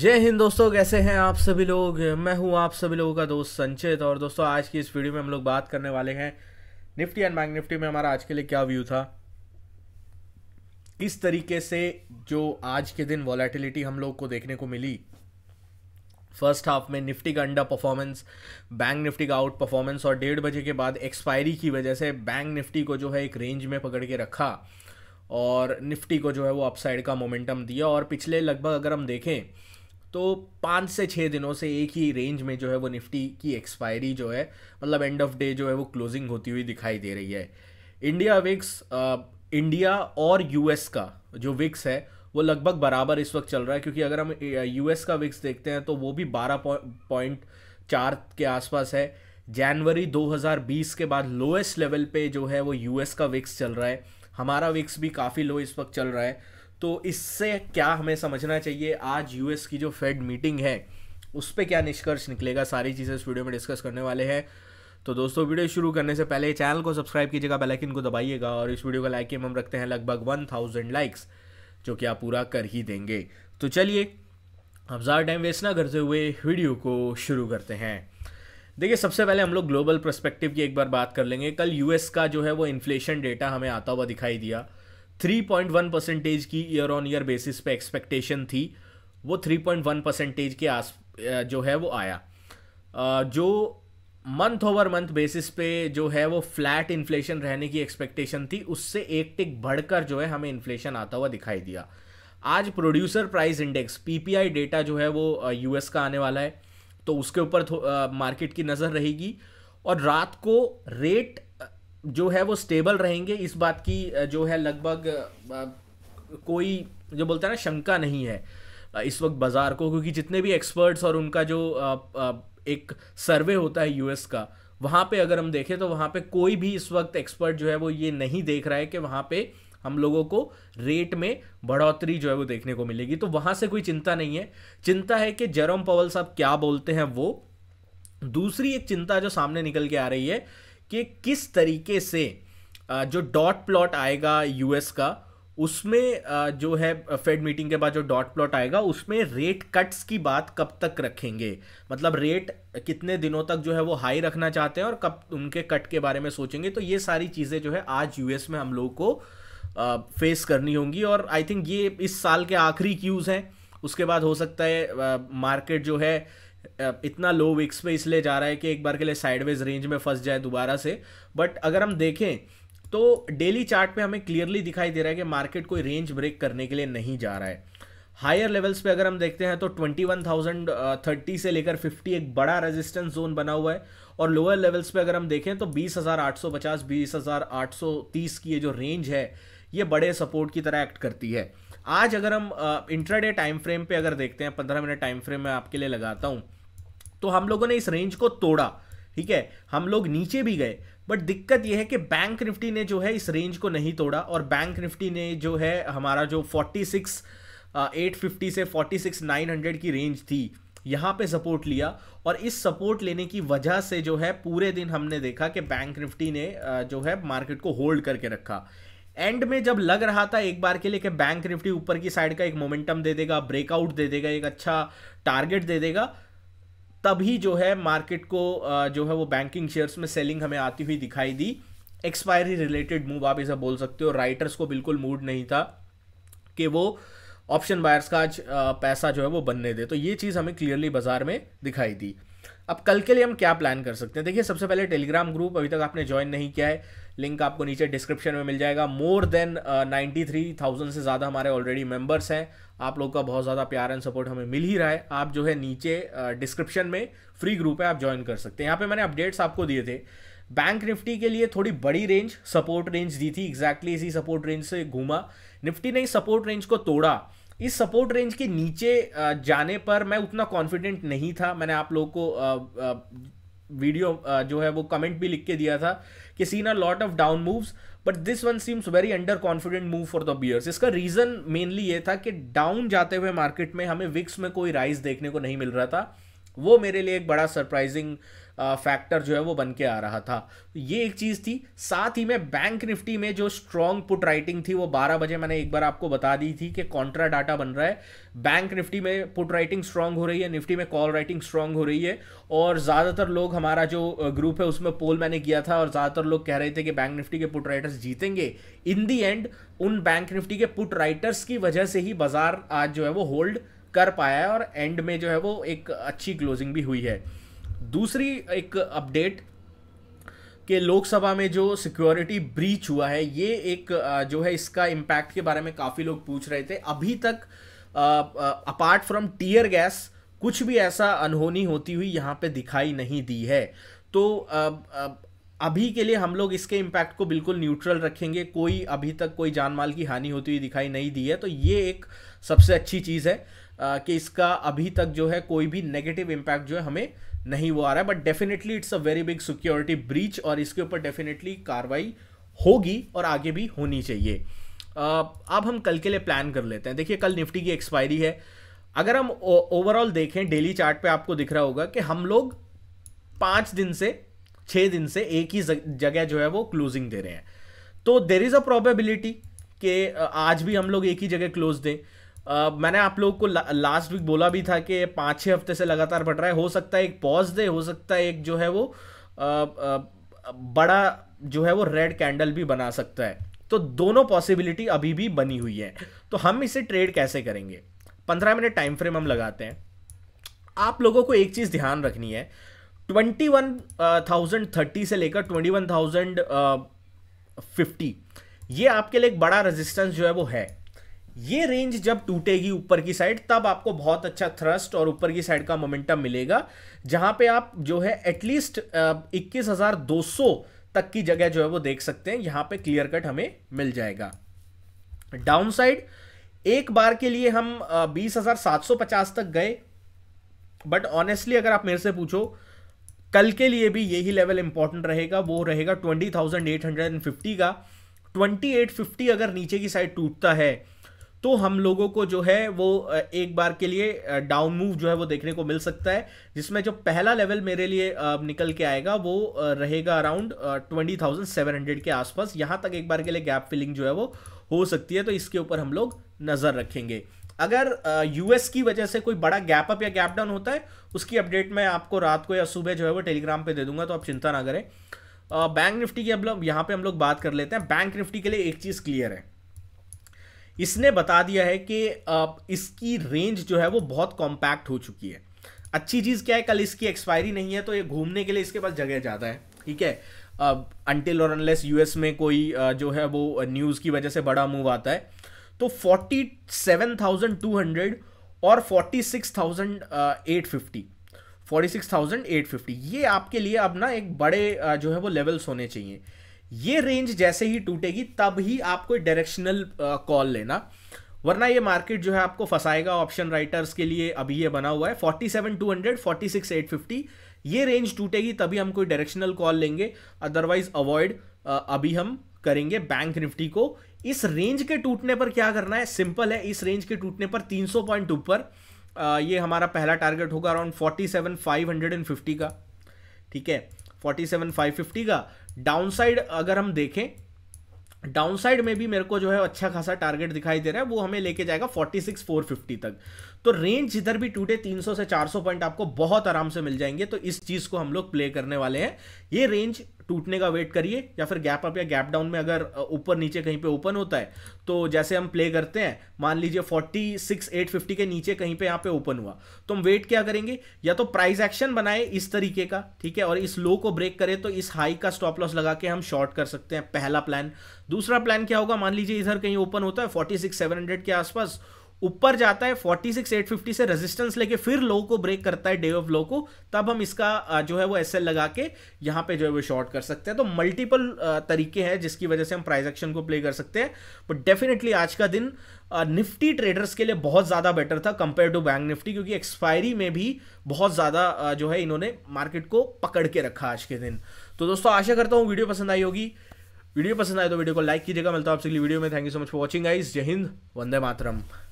जय हिंद दोस्तों कैसे हैं आप सभी लोग मैं हूं आप सभी लोगों का दोस्त संचित और दोस्तों आज की इस वीडियो में हम लोग बात करने वाले हैं निफ्टी एंड बैंक निफ्टी में हमारा आज के लिए क्या व्यू था किस तरीके से जो आज के दिन वॉलेटिलिटी हम लोग को देखने को मिली फर्स्ट हाफ में निफ्टी का अंडर परफॉर्मेंस बैंक निफ्टी का आउट परफॉर्मेंस और डेढ़ बजे के बाद एक्सपायरी की वजह से बैंक निफ्टी को जो है एक रेंज में पकड़ के रखा और निफ्टी को जो है वो अपसाइड का मोमेंटम दिया और पिछले लगभग अगर हम देखें तो पाँच से छः दिनों से एक ही रेंज में जो है वो निफ्टी की एक्सपायरी जो है मतलब एंड ऑफ डे जो है वो क्लोजिंग होती हुई दिखाई दे रही है इंडिया विक्स इंडिया और यूएस का जो विक्स है वो लगभग बराबर इस वक्त चल रहा है क्योंकि अगर हम यूएस का विक्स देखते हैं तो वो भी बारह पॉइंट चार के आसपास है जनवरी 2020 के बाद लोएस्ट लेवल पे जो है वो यूएस का विक्स चल रहा है हमारा विक्स भी काफ़ी लो इस वक्त चल रहा है तो इससे क्या हमें समझना चाहिए आज यूएस की जो फेड मीटिंग है उस पर क्या निष्कर्ष निकलेगा सारी चीज़ें इस वीडियो में डिस्कस करने वाले हैं तो दोस्तों वीडियो शुरू करने से पहले चैनल को सब्सक्राइब कीजिएगा बेल आइकन को दबाइएगा और इस वीडियो का लाइक हम रखते हैं लगभग वन थाउजेंड लाइक्स जो कि आप पूरा कर ही देंगे तो चलिए अब ज़्यादा टाइम वेस्ट ना करते हुए वीडियो को शुरू करते हैं देखिए सबसे पहले हम लोग ग्लोबल प्रस्पेक्टिव की एक बार बात कर लेंगे कल यूएस का जो है वो इन्फ्लेशन डेटा हमें आता हुआ दिखाई दिया 3.1 परसेंटेज की ईयर ऑन ईयर बेसिस पे एक्सपेक्टेशन थी वो 3.1 परसेंटेज के आस जो है वो आया जो मंथ ओवर मंथ बेसिस पे जो है वो फ्लैट इन्फ्लेशन रहने की एक्सपेक्टेशन थी उससे एक टिक बढ़कर जो है हमें इन्फ्लेशन आता हुआ दिखाई दिया आज producer price index PPI data जो है वो यूएस का आने वाला है तो उसके ऊपर मार्केट की नज़र रहेगी और रात को रेट जो है वो स्टेबल रहेंगे इस बात की जो है लगभग कोई जो बोलता है ना शंका नहीं है इस वक्त बाज़ार को क्योंकि जितने भी एक्सपर्ट्स और उनका जो एक सर्वे होता है यूएस का वहाँ पे अगर हम देखें तो वहाँ पे कोई भी इस वक्त एक्सपर्ट जो है वो ये नहीं देख रहा है कि वहाँ पे हम लोगों को रेट में बढ़ोतरी जो है वो देखने को मिलेगी तो वहाँ से कोई चिंता नहीं है चिंता है कि जरम पवल साहब क्या बोलते हैं वो दूसरी एक चिंता जो सामने निकल के आ रही है कि किस तरीके से जो डॉट प्लॉट आएगा यूएस का उसमें जो है फेड मीटिंग के बाद जो डॉट प्लॉट आएगा उसमें रेट कट्स की बात कब तक रखेंगे मतलब रेट कितने दिनों तक जो है वो हाई रखना चाहते हैं और कब उनके कट के बारे में सोचेंगे तो ये सारी चीज़ें जो है आज यूएस में हम लोग को फेस करनी होंगी और आई थिंक ये इस साल के आखिरी क्यूज़ हैं उसके बाद हो सकता है मार्केट जो है इतना लो विक्स पे इसलिए जा रहा है कि एक बार के लिए साइडवेज रेंज में फंस जाए दोबारा से बट अगर हम देखें तो डेली चार्ट पे हमें क्लियरली दिखाई दे रहा है कि मार्केट कोई रेंज ब्रेक करने के लिए नहीं जा रहा है हायर लेवल्स पे अगर हम देखते हैं तो 21,030 से लेकर 50 एक बड़ा रेजिस्टेंस जोन बना हुआ है और लोअर लेवल्स पे अगर हम देखें तो 20,850 20,830 की ये जो रेंज है ये बड़े सपोर्ट की तरह एक्ट करती है आज अगर हम इंट्राडे टाइम फ्रेम पे अगर देखते हैं पंद्रह मिनट टाइम फ्रेम मैं आपके लिए लगाता हूँ तो हम लोगों ने इस रेंज को तोड़ा ठीक है हम लोग नीचे भी गए बट दिक्कत यह है कि बैंक निफ्टी ने जो है इस रेंज को नहीं तोड़ा और बैंक निफ्टी ने जो है हमारा जो 46 850 से 46 900 की रेंज थी यहाँ पे सपोर्ट लिया और इस सपोर्ट लेने की वजह से जो है पूरे दिन हमने देखा कि बैंक निफ्टी ने जो है मार्केट को होल्ड करके रखा एंड में जब लग रहा था एक बार के लिए कि बैंक निफ्टी ऊपर की साइड का एक मोमेंटम दे देगा ब्रेकआउट दे देगा एक अच्छा टारगेट दे देगा तभी जो है मार्केट को जो है वो बैंकिंग शेयर्स में सेलिंग हमें आती हुई दिखाई दी एक्सपायरी रिलेटेड मूव आप ऐसा बोल सकते हो राइटर्स को बिल्कुल मूड नहीं था कि वो ऑप्शन बायर्स का आज पैसा जो है वो बनने दे तो ये चीज़ हमें क्लियरली बाजार में दिखाई दी अब कल के लिए हम क्या प्लान कर सकते हैं देखिए सबसे पहले टेलीग्राम ग्रुप अभी तक आपने ज्वाइन नहीं किया है लिंक आपको नीचे डिस्क्रिप्शन में मिल जाएगा more than ninety three thousand से ज़्यादा हमारे ऑलरेडी मेम्बर्स हैं आप लोग का बहुत ज़्यादा प्यार एंड सपोर्ट हमें मिल ही रहा है आप जो है नीचे डिस्क्रिप्शन uh, में फ्री ग्रुप है आप ज्वाइन कर सकते हैं यहाँ पे मैंने अपडेट्स आपको दिए थे बैंक निफ्टी के लिए थोड़ी बड़ी रेंज सपोर्ट रेंज दी थी एग्जैक्टली exactly इसी सपोर्ट रेंज से घूमा निफ्टी ने इस सपोर्ट रेंज को तोड़ा इस सपोर्ट रेंज के नीचे uh, जाने पर मैं उतना कॉन्फिडेंट नहीं था मैंने आप लोगों को uh, uh, वीडियो uh, जो है वो कमेंट भी लिख के दिया था कि seen a lot of down moves but this one seems very under confident move for the bears इसका रीज़न मेनली ये था कि डाउन जाते हुए मार्केट में हमें विक्स में कोई राइज देखने को नहीं मिल रहा था वो मेरे लिए एक बड़ा सरप्राइजिंग फैक्टर जो है वो बन के आ रहा था ये एक चीज़ थी साथ ही में बैंक निफ्टी में जो स्ट्रॉन्ग पुट राइटिंग थी वो 12 बजे मैंने एक बार आपको बता दी थी कि कॉन्ट्रा डाटा बन रहा है बैंक निफ्टी में पुट राइटिंग स्ट्रांग हो रही है निफ्टी में कॉल राइटिंग स्ट्रांग हो रही है और ज़्यादातर लोग हमारा जो ग्रुप है उसमें पोल मैंने किया था और ज़्यादातर लोग कह रहे थे कि बैंक निफ्टी के पुट राइटर्स जीतेंगे इन दी एंड उन बैंक निफ्टी के पुट राइटर्स की वजह से ही बाजार आज जो है वो होल्ड कर पाया है और एंड में जो है वो एक अच्छी क्लोजिंग भी हुई है दूसरी एक अपडेट कि लोकसभा में जो सिक्योरिटी ब्रीच हुआ है ये एक जो है इसका इम्पैक्ट के बारे में काफ़ी लोग पूछ रहे थे अभी तक अपार्ट फ्रॉम टीयर गैस कुछ भी ऐसा अनहोनी होती हुई यहाँ पे दिखाई नहीं दी है तो आ, आ, अभी के लिए हम लोग इसके इम्पैक्ट को बिल्कुल न्यूट्रल रखेंगे कोई अभी तक कोई जान माल की हानि होती हुई दिखाई नहीं दी है तो ये एक सबसे अच्छी चीज़ है आ, कि इसका अभी तक जो है कोई भी नेगेटिव इम्पैक्ट जो है हमें नहीं वो आ रहा है but definitely it's a very big security breach और इसके ऊपर डेफिनेटली कार्रवाई होगी और आगे भी होनी चाहिए अब हम कल के लिए प्लान कर लेते हैं देखिए कल निफ्टी की एक्सपायरी है अगर हम ओवरऑल देखें डेली चार्ट पे आपको दिख रहा होगा कि हम लोग पाँच दिन से छः दिन से एक ही जगह जो है वो क्लोजिंग दे रहे हैं तो देर इज़ अ प्रोबेबिलिटी कि आज भी हम लोग एक ही जगह क्लोज दें Uh, मैंने आप लोगों को ला, लास्ट वीक बोला भी था कि पाँच छः हफ्ते से लगातार बढ़ रहा है हो सकता है एक पॉज दे हो सकता है एक जो है वो आ, आ, बड़ा जो है वो रेड कैंडल भी बना सकता है तो दोनों पॉसिबिलिटी अभी भी बनी हुई है तो हम इसे ट्रेड कैसे करेंगे पंद्रह मिनट टाइम फ्रेम हम लगाते हैं आप लोगों को एक चीज़ ध्यान रखनी है ट्वेंटी वन थाउजेंड थर्टी से लेकर ट्वेंटी वन थाउजेंड फिफ्टी ये आपके लिए एक बड़ा रेजिस्टेंस जो है वो है ये रेंज जब टूटेगी ऊपर की साइड तब आपको बहुत अच्छा थ्रस्ट और ऊपर की साइड का मोमेंटम मिलेगा जहां पे आप जो है एटलीस्ट इक्कीस हजार दो सौ तक की जगह जो है वो देख सकते हैं यहां पे क्लियर कट हमें मिल जाएगा डाउन साइड एक बार के लिए हम बीस हजार सात सौ पचास तक गए बट ऑनेस्टली अगर आप मेरे से पूछो कल के लिए भी यही लेवल इंपॉर्टेंट रहेगा वो रहेगा twenty thousand eight hundred and fifty का ट्वेंटी एट फिफ्टी अगर नीचे की साइड टूटता है तो हम लोगों को जो है वो एक बार के लिए डाउन मूव जो है वो देखने को मिल सकता है जिसमें जो पहला लेवल मेरे लिए निकल के आएगा वो रहेगा around twenty thousand seven hundred के आसपास यहाँ तक एक बार के लिए गैप फिलिंग जो है वो हो सकती है तो इसके ऊपर हम लोग नज़र रखेंगे अगर यूएस की वजह से कोई बड़ा गैप अप या गैप डाउन होता है उसकी अपडेट मैं आपको रात को या सुबह जो है वो टेलीग्राम पे दे दूंगा तो आप चिंता ना करें बैंक निफ्टी की अब यहाँ पे हम लोग बात कर लेते हैं बैंक निफ्टी के लिए एक चीज़ क्लियर है इसने बता दिया है कि इसकी रेंज जो है वो बहुत कॉम्पैक्ट हो चुकी है अच्छी चीज़ क्या है कल इसकी एक्सपायरी नहीं है तो ये घूमने के लिए इसके पास जगह ज़्यादा है ठीक है अनटिल और अनलेस यूएस में कोई जो है वो न्यूज़ की वजह से बड़ा मूव आता है तो 47,200 और 46,850 46,850 ये आपके लिए अब ना एक बड़े जो है वो लेवल्स होने चाहिए ये रेंज जैसे ही टूटेगी तब ही आपको डायरेक्शनल कॉल लेना वरना ये मार्केट जो है आपको फंसाएगा ऑप्शन राइटर्स के लिए अभी ये बना हुआ है forty seven two hundred forty six eight fifty ये रेंज टूटेगी तभी हम कोई डायरेक्शनल कॉल लेंगे अदरवाइज अवॉइड अभी हम करेंगे बैंक निफ्टी को इस रेंज के टूटने पर क्या करना है सिंपल है इस रेंज के टूटने पर 300 पॉइंट ऊपर ये हमारा पहला टारगेट होगा अराउंड 47,550 का ठीक है 47,550 का डाउनसाइड अगर हम देखें डाउनसाइड में भी मेरे को जो है अच्छा खासा टारगेट दिखाई दे रहा है वो हमें लेके जाएगा 46450 तक तो रेंज जिधर भी टूटे 300 से 400 पॉइंट आपको बहुत आराम से मिल जाएंगे तो इस चीज़ को हम लोग प्ले करने वाले हैं ये रेंज टूटने का वेट करिए या फिर गैप अप या गैप डाउन में अगर ऊपर नीचे कहीं पे ओपन होता है तो जैसे हम प्ले करते हैं मान लीजिए फोर्टी सिक्स एट फिफ्टी के नीचे कहीं पे यहाँ पे ओपन हुआ तो हम वेट क्या करेंगे या तो प्राइस एक्शन बनाए इस तरीके का ठीक है और इस लो को ब्रेक करें तो इस हाई का स्टॉप लॉस लगा के हम शॉर्ट कर सकते हैं पहला प्लान दूसरा प्लान क्या होगा मान लीजिए इधर कहीं ओपन होता है फोर्टी सिक्स सेवन हंड्रेड के आसपास ऊपर जाता है 46,850 से रेजिस्टेंस लेके फिर लो को ब्रेक करता है डे ऑफ लो को तब हम इसका जो है वो एस लगा के यहाँ पे जो है वो शॉर्ट कर सकते हैं तो मल्टीपल तरीके हैं जिसकी वजह से हम प्राइस एक्शन को प्ले कर सकते हैं बट डेफिनेटली आज का दिन निफ्टी ट्रेडर्स के लिए बहुत ज़्यादा बेटर था कंपेयर टू बैंक निफ्टी क्योंकि एक्सपायरी में भी बहुत ज़्यादा जो है इन्होंने मार्केट को पकड़ के रखा आज के दिन तो दोस्तों आशा करता हूँ वीडियो पसंद आई होगी वीडियो पसंद आए तो वीडियो को लाइक कीजिएगा मिलता हूँ आपसे अगली वीडियो में thank you so much for watching guys जय हिंद वंदे मातरम